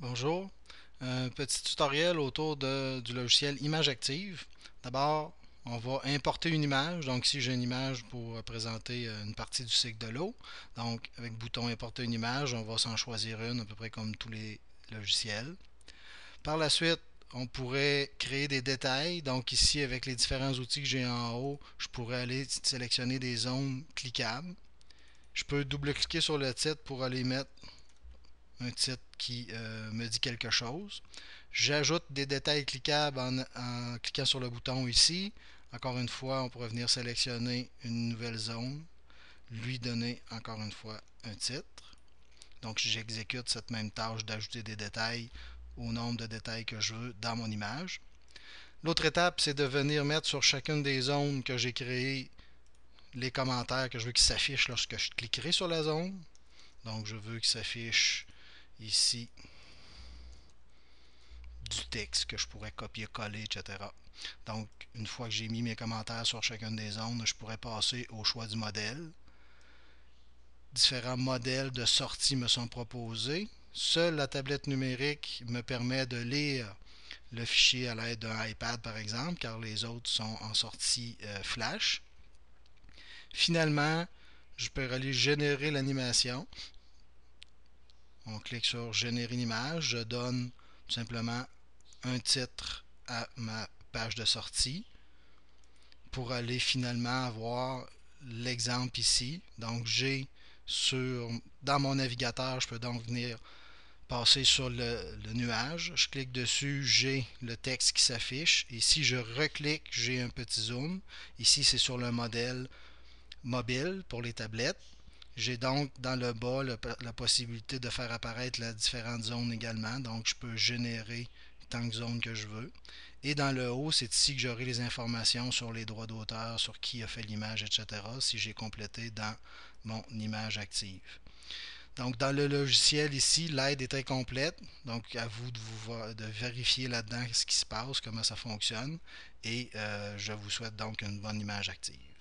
Bonjour. Un petit tutoriel autour du logiciel Image Active. D'abord, on va importer une image. Donc ici, j'ai une image pour présenter euh, une partie du cycle de l'eau. Donc avec le bouton Importer une image, on va s'en choisir une à peu près comme tous les logiciels. Par la suite, on pourrait créer des détails. Donc ici, avec les différents outils que j'ai en haut, je pourrais aller sélectionner des zones cliquables. Je peux double-cliquer sur le titre pour aller mettre un titre qui euh, me dit quelque chose. J'ajoute des détails cliquables en, en, cliquant sur le bouton ici. Encore une fois, on pourrait venir sélectionner une nouvelle zone, lui donner encore une fois un titre. Donc j'exécute cette même tâche d'ajouter des détails au nombre de détails que je veux dans mon image. L'autre étape, c'est de venir mettre sur chacune des zones que j'ai créées les commentaires que je veux qu'ils s'affichent lorsque je cliquerai sur la zone. Donc je veux qu'ils s'affichent ici du texte que je pourrais copier-coller, etc. Donc, une fois que j'ai mis mes commentaires sur chacune des zones, je pourrais passer au choix du modèle. Différents modèles de sortie me sont proposés. Seule la tablette numérique me permet de lire le fichier à l'aide d'un iPad, par exemple, car les autres sont en sortie euh, Flash. Finalement, je peux aller générer l'animation. On clique sur Générer une image. Je donne tout simplement un titre à ma page de sortie pour aller finalement avoir l'exemple ici. Donc j'ai sur dans mon navigateur, je peux donc venir passer sur le, le nuage. Je clique dessus, j'ai le texte qui s'affiche. Et si je reclique, j'ai un petit zoom. Ici, c'est sur le modèle mobile pour les tablettes. J'ai donc dans le bas la possibilité de faire apparaître les différentes zones également. Donc, je peux générer tant de zones que je veux. Et dans le haut, c'est ici que j'aurai les informations sur les droits d'auteur, sur qui a fait l'image, etc. si j'ai complété dans mon image active. Donc, dans le logiciel ici, l'aide est très complète. Donc, à vous de, de vérifier là-dedans ce qui se passe, comment ça fonctionne. Et euh, je vous souhaite donc une bonne image active.